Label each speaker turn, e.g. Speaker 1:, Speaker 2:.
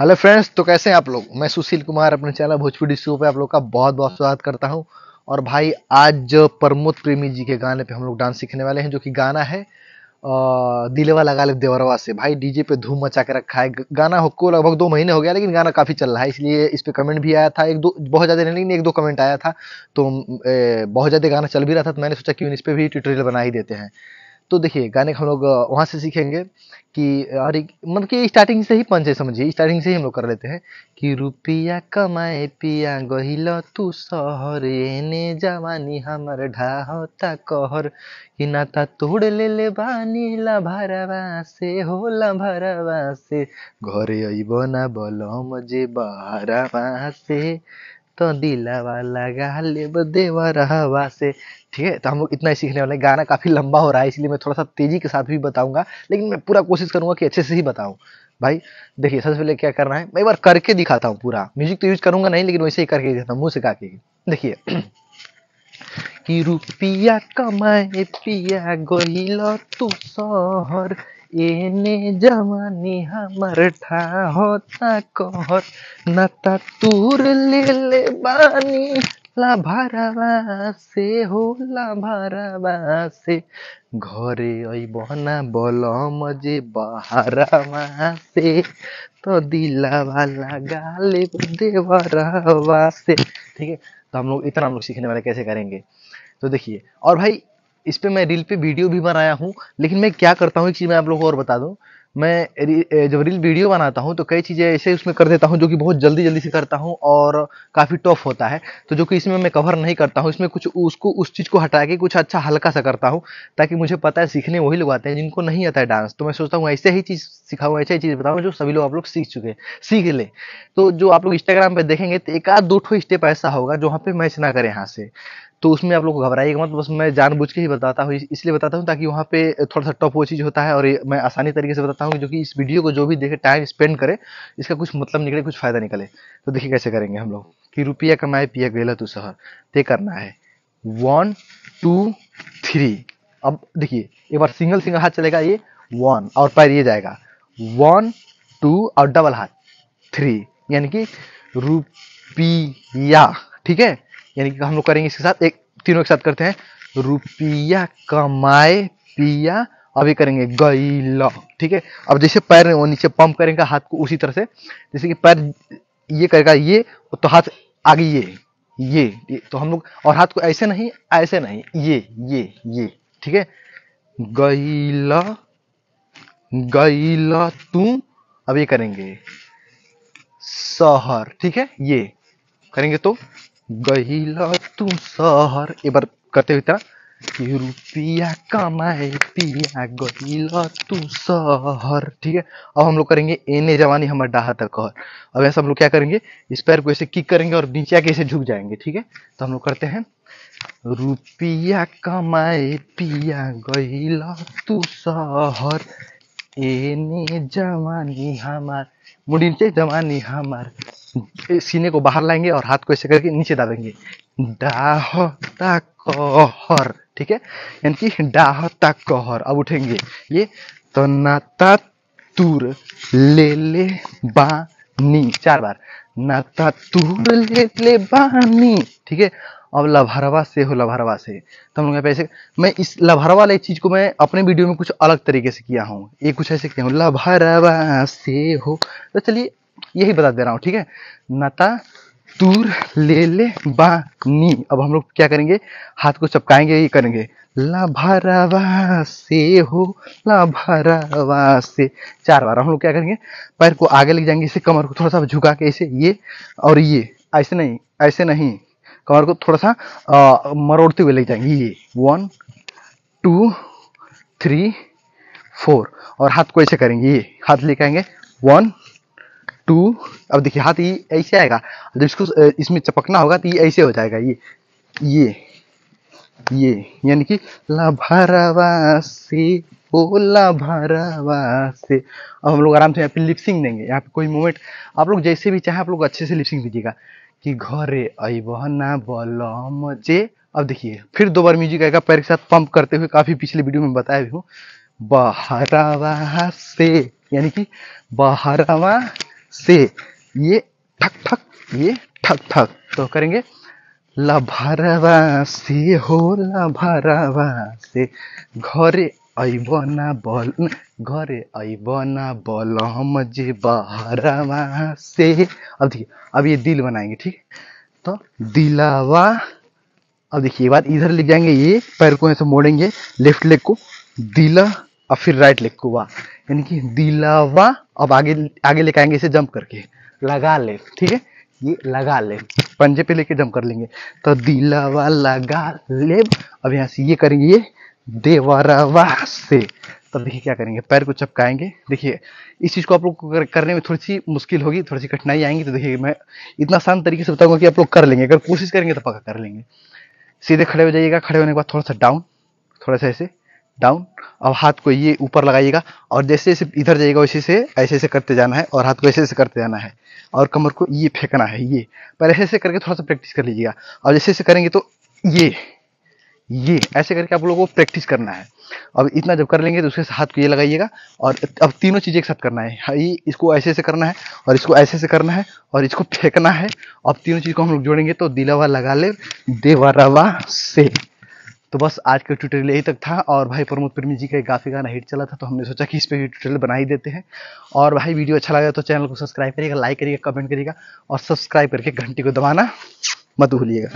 Speaker 1: hello friends तो कैसे हैं आप लोग मैं सुशील कुमार अपने चैनल भोजपुरी शो पे आप लोग का बहुत बहुत स्वागत करता हूं और भाई आज प्रमोद प्रेमी जी के गाने पे हम लोग डांस सीखने वाले हैं जो कि गाना है दिलवा लगा ले देवरवा से भाई डीजे पे धूम मचा के रखा है गाना हो को लगभग दो महीने हो गया लेकिन गाना काफ़ी चल रहा है इसलिए इस पर कमेंट भी आया था एक दो बहुत ज़्यादा नहीं, लेकिन एक दो कमेंट आया था तो बहुत ज़्यादा गाना चल भी रहा था तो मैंने सोचा कि इस पर भी ट्यूटोरियल बना ही देते हैं तो देखिए गाने का हम लोग वहाँ से सीखेंगे कि और मतलब कि स्टार्टिंग से ही पंच है समझिए स्टार्टिंग से ही हम लोग कर लेते हैं कि रुपया कमाए पिया गहिल तू सहर एने जवानी हमर ढाहता कहर कि नाता तोड़ ले ले बानी भरवा से हो भरवा से घरे अब ना बलम जे बहरवा से तो दिलावा लगा ले देवा रहवा से ठीक है तो हम लोग इतना ही सीखने वाले गाना काफ़ी लंबा हो रहा है इसलिए मैं थोड़ा सा तेज़ी के साथ भी बताऊंगा लेकिन मैं पूरा कोशिश करूंगा कि अच्छे से ही बताऊं भाई देखिए सबसे पहले क्या करना है मैं एक बार करके दिखाता हूँ पूरा म्यूजिक तो यूज करूंगा नहीं लेकिन वैसे ही करके दिखाता हूँ मुँह से के देखिए कि रुपिया कमाए पिया गोहिला तू सहर एने जवानी हमर ठा होता कोहर न तूर ले ले बानी लाभारवा से हो लाभारवा से घरे अइब ना बलम जे बहारवा से तो दिला वाला गाले देवरावा से ठीक है तो हम लोग इतना हम लोग सीखने वाले कैसे करेंगे तो देखिए और भाई इस पर मैं रील पे वीडियो भी बनाया हूँ लेकिन मैं क्या करता हूँ एक चीज़ मैं आप लोगों को और बता दूँ मैं जब रील वीडियो बनाता हूँ तो कई चीज़ें ऐसे उसमें कर देता हूँ जो कि बहुत जल्दी जल्दी से करता हूँ और काफ़ी टफ होता है तो जो कि इसमें मैं कवर नहीं करता हूँ इसमें कुछ उसको उस चीज़ को हटा के कुछ अच्छा हल्का सा करता हूँ ताकि मुझे पता है सीखने वही लोग आते हैं जिनको नहीं आता है डांस तो मैं सोचता हूँ ऐसे ही चीज़ सिखाऊँ ऐसे ही चीज़ बताऊँ जो सभी लोग आप लोग सीख चुके सीख लें तो जो आप लोग इंस्टाग्राम पर देखेंगे तो एक आध दो स्टेप ऐसा होगा जहाँ पे मैच ना करें यहाँ से तो उसमें आप लोग को घबराइएगा मतलब बस मैं जानबूझ के ही बताता हूँ इसलिए बताता हूँ ताकि वहाँ पे थोड़ा सा टॉप वो चीज़ होता है और मैं आसानी तरीके से बताता हूँ जो कि इस वीडियो को जो भी देखे टाइम स्पेंड करे इसका कुछ मतलब निकले कुछ फ़ायदा निकले तो देखिए कैसे करेंगे हम लोग कि रुपया कमाए पिया गए तू शहर तय करना है वन टू थ्री अब देखिए एक बार सिंगल सिंगल हाथ चलेगा ये वन और पैर ये जाएगा वन टू और डबल हाथ थ्री यानी कि रुपया ठीक है यानी कि हम लोग करेंगे इसके साथ एक तीनों के साथ करते हैं रुपया कमाए पिया अभी करेंगे गई ठीक है अब जैसे पैर वो नीचे पंप करेंगे हाथ को उसी तरह से जैसे कि पैर ये करेगा ये तो हाथ आगे ये ये, तो हम लोग और हाथ को ऐसे नहीं ऐसे नहीं ये ये ये ठीक है गईला गईला तू अब ये करेंगे शहर ठीक है ये करेंगे तो गहिला तू सहर एक बार करते हुए था रुपया कमाए पिया गहिला तू सहर ठीक है अब हम लोग करेंगे एने जवानी हमारे डाहा तक कहर अब ऐसा हम लोग क्या करेंगे इस पैर को ऐसे किक करेंगे और नीचे आके ऐसे झुक जाएंगे ठीक है तो हम लोग करते हैं रुपया कमाए पिया गहिला तू सहर जवानी हमार मुड़ीचे जवानी हमार सीने को बाहर लाएंगे और हाथ को ऐसे करके नीचे दाबेंगे डाहता कोहर ठीक है यानी कि डाहता कोहर अब उठेंगे ये तो नाता तुर ले ले बानी चार बार नाता तुर ले ले बानी ठीक है अब लभरवा से हो लभरवा से तो हम लोग ऐसे मैं इस लभरवा वाले चीज़ को मैं अपने वीडियो में कुछ अलग तरीके से किया हूँ ये कुछ ऐसे किया हूँ लभरवा से हो तो चलिए यही बता दे रहा हूँ ठीक है नता तुर ले ले बा नी अब हम लोग क्या करेंगे हाथ को चपकाएंगे ये करेंगे लभरवा से हो लभरवा से चार बार हम लोग क्या करेंगे पैर को आगे ले जाएंगे इसे कमर को थोड़ा सा झुका के ऐसे ये और ये ऐसे नहीं ऐसे नहीं कवर को थोड़ा सा मरोड़ते हुए ले जाएंगे ये वन टू थ्री फोर और हाथ को ऐसे करेंगे ये हाथ लेके आएंगे वन टू अब देखिए हाथ ये ऐसे आएगा जब इसको इसमें चपकना होगा तो ये ऐसे हो जाएगा ये ये ये यानी कि लभरवासी ओ से अब हम लोग आराम से यहाँ पे लिपसिंग देंगे यहाँ पे कोई मोमेंट आप लोग जैसे भी चाहे आप लोग अच्छे से लिपसिंग दीजिएगा कि घरे अबह ना बलम जे अब देखिए फिर दो बार म्यूजिक आएगा पैर के साथ पंप करते हुए काफी पिछले वीडियो में बताया भी हूँ बहरावा से यानी कि बहरावा से ये ठक ठक ये ठक ठक तो करेंगे लभरवा से हो लभरवा से घरे আইব बल घरे ঘরে बल हम जे बहरवा से अब देखिए अब ये दिल बनाएंगे ठीक तो दिलावा अब देखिए एक इधर ले जाएंगे ये पैर को ऐसे मोड़ेंगे लेफ्ट लेग को दिला और फिर राइट लेग को वाह यानी कि दिलावा अब आगे आगे लेके आएंगे इसे जंप करके लगा ले ठीक है ये लगा ले पंजे पे लेके जंप कर लेंगे तो दिलावा लगा ले अब यहाँ से ये करेंगे ये देवरवा से तब देखिए क्या करेंगे पैर को चपकाएंगे देखिए इस चीज़ को आप लोग करने में थोड़ी सी मुश्किल होगी थोड़ी सी कठिनाई आएंगी तो देखिए मैं इतना आसान तरीके से बताऊंगा कि आप लोग कर लेंगे अगर कोशिश करेंगे तो पक्का कर लेंगे सीधे खड़े हो जाइएगा खड़े होने के बाद थोड़ा सा डाउन थोड़ा सा ऐसे डाउन अब हाथ को ये ऊपर लगाइएगा और जैसे जैसे इधर जाइएगा वैसे से ऐसे ऐसे करते जाना है और हाथ को ऐसे ऐसे करते जाना है और कमर को ये फेंकना है ये पर ऐसे ऐसे करके थोड़ा सा प्रैक्टिस कर लीजिएगा और जैसे ऐसे करेंगे तो ये ये ऐसे करके आप लोगों को प्रैक्टिस करना है अब इतना जब कर लेंगे तो उसके हाथ को ये लगाइएगा और अब तीनों चीज़ें एक साथ करना है हाँ, ये इसको ऐसे ऐसे करना है और इसको ऐसे ऐसे करना है और इसको फेंकना है अब तीनों चीज़ को हम लोग जोड़ेंगे तो दिलावा लगा ले रवा से तो बस आज का ट्यूटोरियल यही तक था और भाई प्रमोद प्रेमी जी का एक काफ़ी गाना हिट चला था तो हमने सोचा कि इस पर ट्यूटोरियल बना ही देते हैं और भाई वीडियो अच्छा लगा तो चैनल को सब्सक्राइब करिएगा लाइक करिएगा कमेंट करिएगा और सब्सक्राइब करके घंटी को दबाना मत भूलिएगा